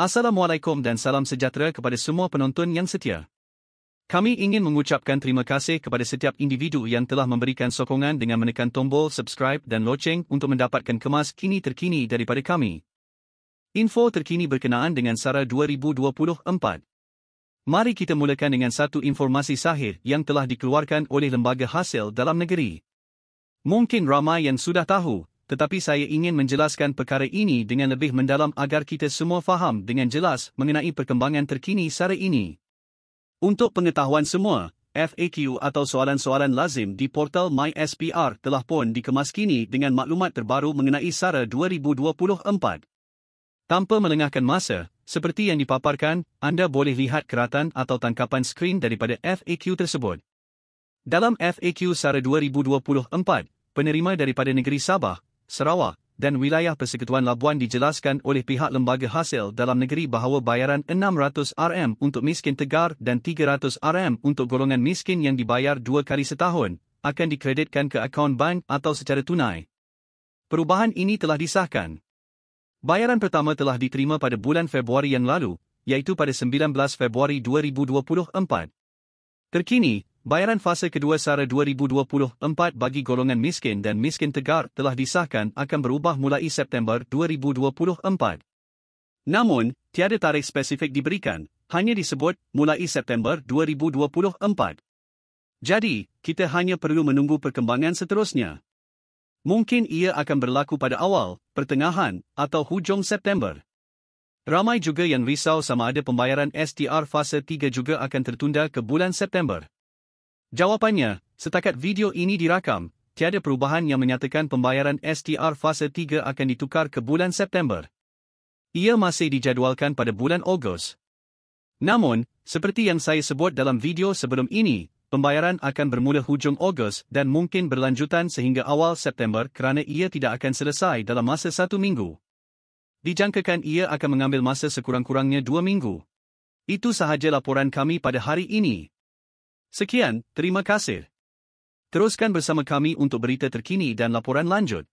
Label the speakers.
Speaker 1: Assalamualaikum dan salam sejahtera kepada semua penonton yang setia. Kami ingin mengucapkan terima kasih kepada setiap individu yang telah memberikan sokongan dengan menekan tombol subscribe dan loceng untuk mendapatkan kemas kini terkini daripada kami. Info terkini berkenaan dengan SARA 2024. Mari kita mulakan dengan satu informasi sahih yang telah dikeluarkan oleh Lembaga Hasil Dalam Negeri. Mungkin ramai yang sudah tahu, tetapi saya ingin menjelaskan perkara ini dengan lebih mendalam agar kita semua faham dengan jelas mengenai perkembangan terkini sara ini. Untuk pengetahuan semua, FAQ atau soalan-soalan lazim di portal MySPR telah pun dikemas kini dengan maklumat terbaru mengenai SARA 2024. Tanpa melengahkan masa, seperti yang dipaparkan, anda boleh lihat keratan atau tangkapan skrin daripada FAQ tersebut. Dalam FAQ SARA 2024, penerima daripada negeri Sabah Sarawak dan wilayah Persekutuan Labuan dijelaskan oleh pihak lembaga hasil dalam negeri bahawa bayaran rm 600 untuk miskin tegar dan rm 300 untuk golongan miskin yang dibayar dua kali setahun akan dikreditkan ke akaun bank atau secara tunai. Perubahan ini telah disahkan. Bayaran pertama telah diterima pada bulan Februari yang lalu, iaitu pada 19 Februari 2024. Terkini, Bayaran fasa kedua SARA 2024 bagi golongan miskin dan miskin tegar telah disahkan akan berubah mulai September 2024. Namun, tiada tarikh spesifik diberikan, hanya disebut mulai September 2024. Jadi, kita hanya perlu menunggu perkembangan seterusnya. Mungkin ia akan berlaku pada awal, pertengahan atau hujung September. Ramai juga yang risau sama ada pembayaran STR fasa 3 juga akan tertunda ke bulan September. Jawapannya, setakat video ini dirakam, tiada perubahan yang menyatakan pembayaran STR fasa 3 akan ditukar ke bulan September. Ia masih dijadualkan pada bulan Ogos. Namun, seperti yang saya sebut dalam video sebelum ini, pembayaran akan bermula hujung Ogos dan mungkin berlanjutan sehingga awal September kerana ia tidak akan selesai dalam masa satu minggu. Dijangkakan ia akan mengambil masa sekurang-kurangnya dua minggu. Itu sahaja laporan kami pada hari ini. Sekian, terima kasih. Teruskan bersama kami untuk berita terkini dan laporan lanjut.